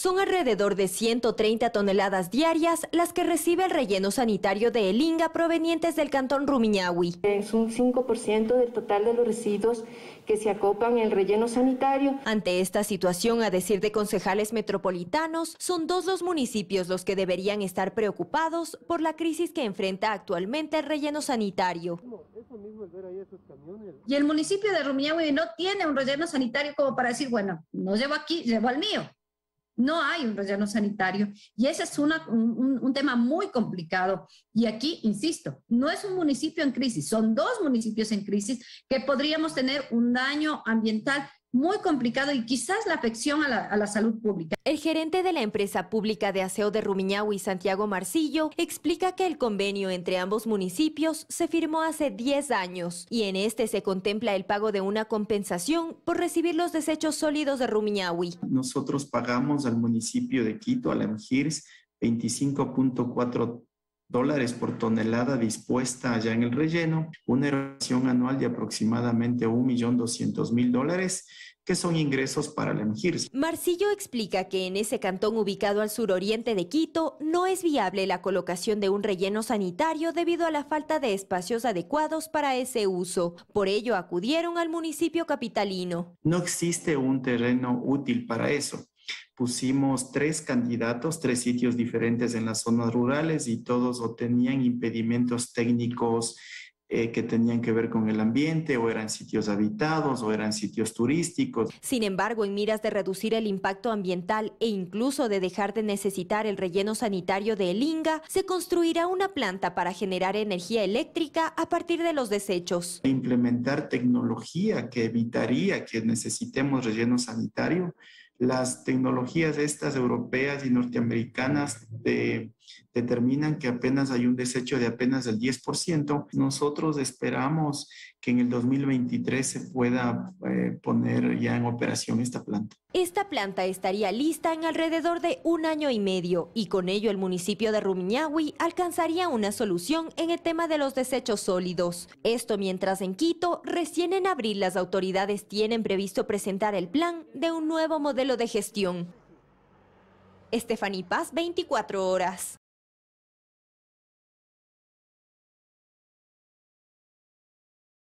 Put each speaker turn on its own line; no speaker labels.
Son alrededor de 130 toneladas diarias las que recibe el relleno sanitario de Elinga provenientes del cantón Rumiñahui. Es un 5% del total de los residuos que se acopan en el relleno sanitario. Ante esta situación, a decir de concejales metropolitanos, son dos los municipios los que deberían estar preocupados por la crisis que enfrenta actualmente el relleno sanitario. Y el municipio de Rumiñahui no tiene un relleno sanitario como para decir, bueno, no llevo aquí, llevo al mío. No hay un relleno sanitario y ese es un, tema muy complicado. Y aquí, insisto, no es un municipio en crisis, son dos municipios en crisis que podríamos tener un daño ambiental muy complicado y quizás la afección a la, salud pública. El gerente de la empresa pública de aseo de Rumiñahui, Santiago Marcillo, explica que el convenio entre ambos municipios se firmó hace 10 años y en este se contempla el pago de una compensación por recibir los desechos sólidos de Rumiñahui.
Nosotros pagamos al municipio de Quito, a 25.4 dólares por tonelada dispuesta allá en el relleno, una erosión anual de aproximadamente 1.200.000 dólares que son ingresos para la MGIRS.
Marcillo explica que en ese cantón ubicado al suroriente de Quito no es viable la colocación de un relleno sanitario debido a la falta de espacios adecuados para ese uso. Por ello acudieron al municipio capitalino.
No existe un terreno útil para eso pusimos tres candidatos, tres sitios diferentes en las zonas rurales y todos tenían impedimentos técnicos eh, que tenían que ver con el ambiente o eran sitios habitados o eran sitios turísticos.
Sin embargo, en miras de reducir el impacto ambiental e incluso de dejar de necesitar el relleno sanitario de El Inga, se construirá una planta para generar energía eléctrica a partir de los desechos.
Implementar tecnología que evitaría que necesitemos relleno sanitario las tecnologías estas europeas y norteamericanas determinan que apenas hay un desecho de apenas el 10%. Nosotros esperamos que en el 2023 se pueda eh, poner ya en operación esta planta.
Esta planta estaría lista en alrededor de un año y medio y con ello el municipio de Rumiñahui alcanzaría una solución en el tema de los desechos sólidos. Esto mientras en Quito, recién en abril las autoridades tienen previsto presentar el plan de un nuevo modelo de gestión.
Estefany Paz, 24 horas.